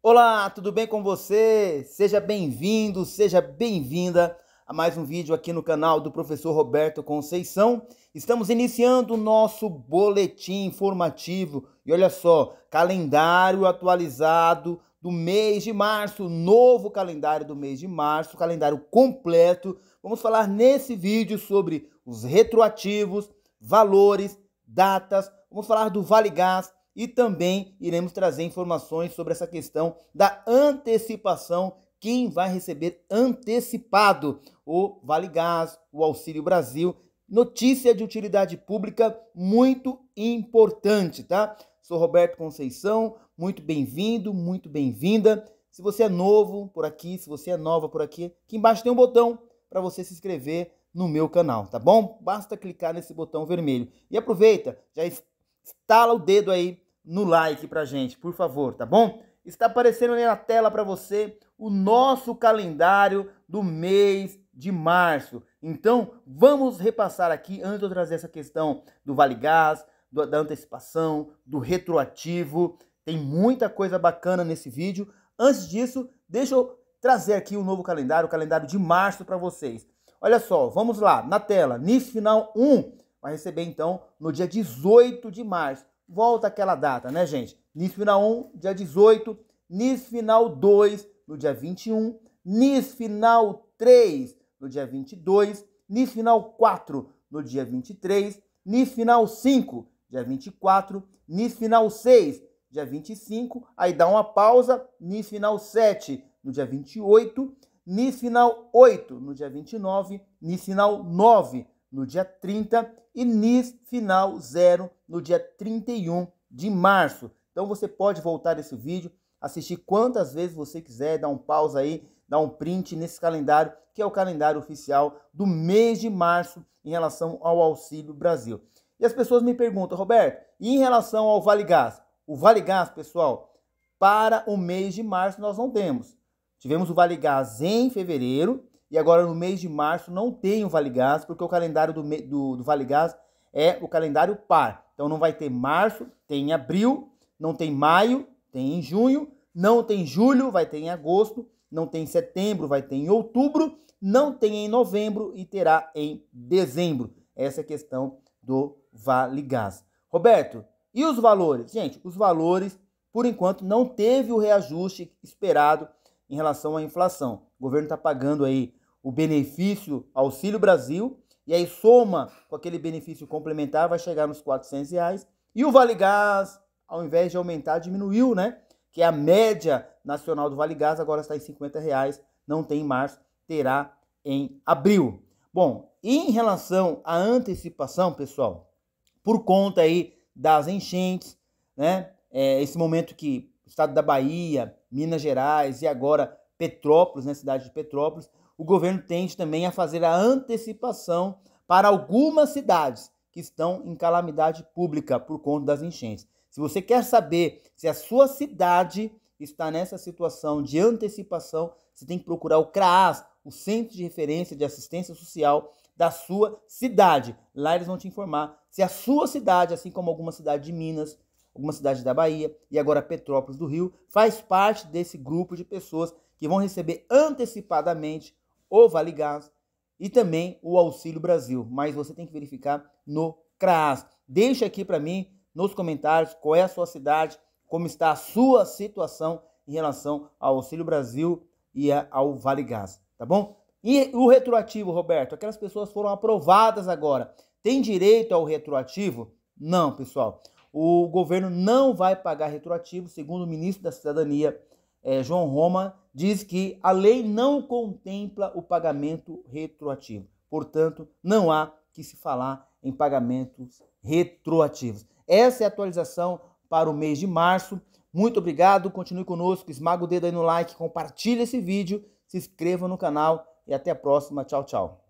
Olá, tudo bem com você? Seja bem-vindo, seja bem-vinda a mais um vídeo aqui no canal do professor Roberto Conceição. Estamos iniciando o nosso boletim informativo e olha só, calendário atualizado do mês de março, novo calendário do mês de março, calendário completo. Vamos falar nesse vídeo sobre os retroativos, valores, datas, vamos falar do Vale Gás, e também iremos trazer informações sobre essa questão da antecipação. Quem vai receber antecipado o Vale Gás, o Auxílio Brasil? Notícia de utilidade pública muito importante, tá? Sou Roberto Conceição, muito bem-vindo, muito bem-vinda. Se você é novo por aqui, se você é nova por aqui, aqui embaixo tem um botão para você se inscrever no meu canal, tá bom? Basta clicar nesse botão vermelho. E aproveita, já estala o dedo aí no like pra gente, por favor, tá bom? Está aparecendo aí na tela para você o nosso calendário do mês de março. Então, vamos repassar aqui, antes de eu trazer essa questão do Vale Gás, do, da antecipação, do retroativo. Tem muita coisa bacana nesse vídeo. Antes disso, deixa eu trazer aqui o um novo calendário, o calendário de março para vocês. Olha só, vamos lá, na tela, Nisso Final 1, vai receber então no dia 18 de março volta aquela data, né, gente? NIS final 1, dia 18, NIS final 2, no dia 21, NIS final 3, no dia 22, NIS final 4, no dia 23, NIS final 5, dia 24, NIS final 6, dia 25, aí dá uma pausa, NIS final 7, no dia 28, NIS final 8, no dia 29, NIS final 9, no dia 30 e NIS final 0 no dia 31 de março. Então você pode voltar esse vídeo, assistir quantas vezes você quiser, dar um pausa aí, dar um print nesse calendário, que é o calendário oficial do mês de março em relação ao Auxílio Brasil. E as pessoas me perguntam, Roberto, e em relação ao Vale Gás? O Vale Gás, pessoal, para o mês de março nós não temos. Tivemos o Vale Gás em fevereiro, e agora no mês de março não tem o Vale Gás, porque o calendário do, do, do Vale Gás é o calendário par. Então não vai ter março, tem abril, não tem maio, tem em junho, não tem julho, vai ter em agosto, não tem em setembro, vai ter em outubro, não tem em novembro e terá em dezembro. Essa é a questão do Vale Gás. Roberto, e os valores? Gente, os valores, por enquanto, não teve o reajuste esperado em relação à inflação. O governo está pagando aí o benefício Auxílio Brasil, e aí soma com aquele benefício complementar, vai chegar nos 400 reais. E o Vale Gás, ao invés de aumentar, diminuiu, né? Que é a média nacional do Vale Gás agora está em 50 reais, não tem em março, terá em abril. Bom, em relação à antecipação, pessoal, por conta aí das enchentes, né? É esse momento que o estado da Bahia, Minas Gerais e agora Petrópolis, né, cidade de Petrópolis, o governo tende também a fazer a antecipação para algumas cidades que estão em calamidade pública por conta das enchentes. Se você quer saber se a sua cidade está nessa situação de antecipação, você tem que procurar o CRAAS, o Centro de Referência de Assistência Social da sua cidade. Lá eles vão te informar se a sua cidade, assim como alguma cidade de Minas, alguma cidade da Bahia e agora Petrópolis do Rio, faz parte desse grupo de pessoas que vão receber antecipadamente o Vale Gás e também o Auxílio Brasil. Mas você tem que verificar no CRAS. Deixa aqui para mim nos comentários qual é a sua cidade, como está a sua situação em relação ao Auxílio Brasil e ao Vale Gás, tá bom? E o retroativo, Roberto? Aquelas pessoas foram aprovadas agora. Tem direito ao retroativo? Não, pessoal. O governo não vai pagar retroativo, segundo o ministro da Cidadania, é, João Roma diz que a lei não contempla o pagamento retroativo. Portanto, não há que se falar em pagamentos retroativos. Essa é a atualização para o mês de março. Muito obrigado, continue conosco, esmaga o dedo aí no like, compartilhe esse vídeo, se inscreva no canal e até a próxima. Tchau, tchau.